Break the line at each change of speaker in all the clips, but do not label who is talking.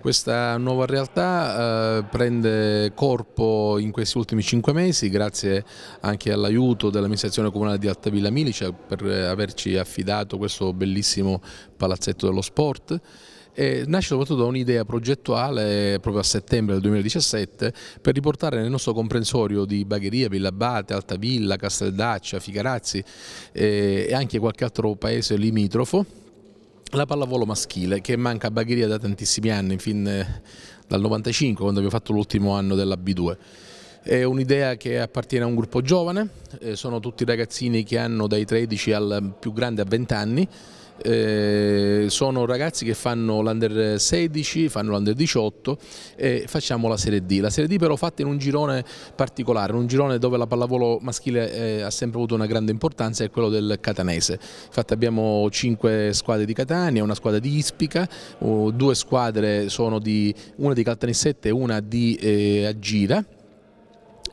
Questa nuova realtà eh, prende corpo in questi ultimi cinque mesi grazie anche all'aiuto dell'amministrazione comunale di Altavilla Milice per averci affidato questo bellissimo palazzetto dello sport e nasce soprattutto da un'idea progettuale proprio a settembre del 2017 per riportare nel nostro comprensorio di Bagheria, Villabate, Altavilla, Casteldaccia, Figarazzi eh, e anche qualche altro paese limitrofo la pallavolo maschile che manca a Bagheria da tantissimi anni, fin eh, dal 95 quando abbiamo fatto l'ultimo anno della B2. È un'idea che appartiene a un gruppo giovane, eh, sono tutti ragazzini che hanno dai 13 al più grande a 20 anni eh, sono ragazzi che fanno l'Under 16, fanno l'Under 18 e facciamo la Serie D. La Serie D però fatta in un girone particolare, un girone dove la pallavolo maschile eh, ha sempre avuto una grande importanza è quello del catanese. Infatti abbiamo 5 squadre di Catania, una squadra di Ispica, due squadre sono di, una di Caltanissette e una di eh, Agira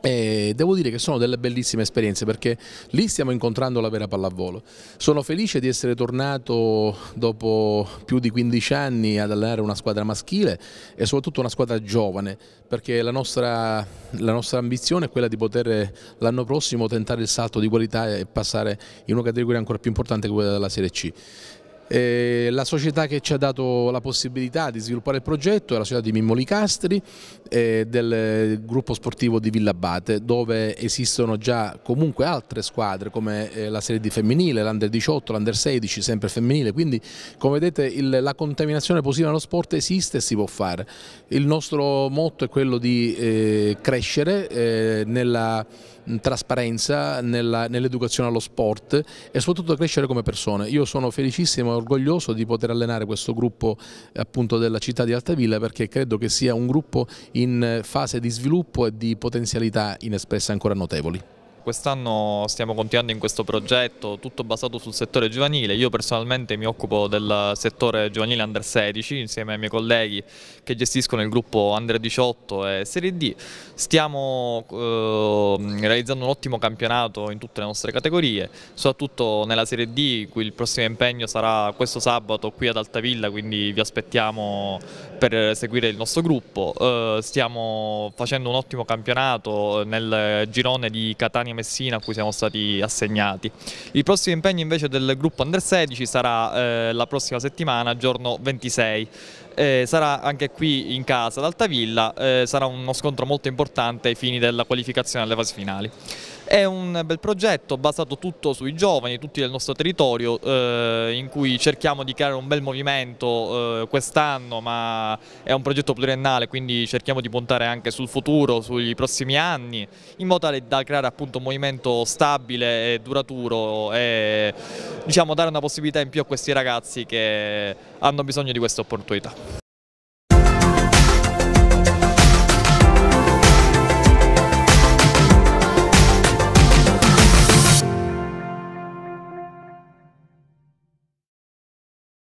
e devo dire che sono delle bellissime esperienze perché lì stiamo incontrando la vera pallavolo. Sono felice di essere tornato dopo più di 15 anni ad allenare una squadra maschile e soprattutto una squadra giovane perché la nostra, la nostra ambizione è quella di poter l'anno prossimo tentare il salto di qualità e passare in una categoria ancora più importante che quella della Serie C. Eh, la società che ci ha dato la possibilità di sviluppare il progetto è la società di Mimmoli Castri eh, del gruppo sportivo di Villabate dove esistono già comunque altre squadre come eh, la serie di femminile, l'Under 18, l'Under 16 sempre femminile quindi come vedete il, la contaminazione positiva nello sport esiste e si può fare. Il nostro motto è quello di eh, crescere eh, nella mm, trasparenza, nell'educazione nell allo sport e soprattutto crescere come persone. Io sono felicissimo orgoglioso di poter allenare questo gruppo eh, appunto della città di Altavilla perché credo che sia un gruppo in eh, fase di sviluppo e di potenzialità inespresse ancora notevoli
quest'anno stiamo continuando in questo progetto, tutto basato sul settore giovanile, io personalmente mi occupo del settore giovanile under 16 insieme ai miei colleghi che gestiscono il gruppo under 18 e serie D, stiamo eh, realizzando un ottimo campionato in tutte le nostre categorie, soprattutto nella serie D cui il prossimo impegno sarà questo sabato qui ad Altavilla, quindi vi aspettiamo per seguire il nostro gruppo, eh, stiamo facendo un ottimo campionato nel girone di Catania Messina a cui siamo stati assegnati. Il prossimo impegno invece del gruppo Under 16 sarà eh, la prossima settimana, giorno 26 eh, sarà anche qui in casa ad Altavilla, eh, sarà uno scontro molto importante ai fini della qualificazione alle fasi finali. È un bel progetto basato tutto sui giovani, tutti del nostro territorio, eh, in cui cerchiamo di creare un bel movimento eh, quest'anno, ma è un progetto pluriennale, quindi cerchiamo di puntare anche sul futuro, sui prossimi anni, in modo tale da creare appunto un movimento stabile e duraturo e diciamo, dare una possibilità in più a questi ragazzi che hanno bisogno di questa opportunità.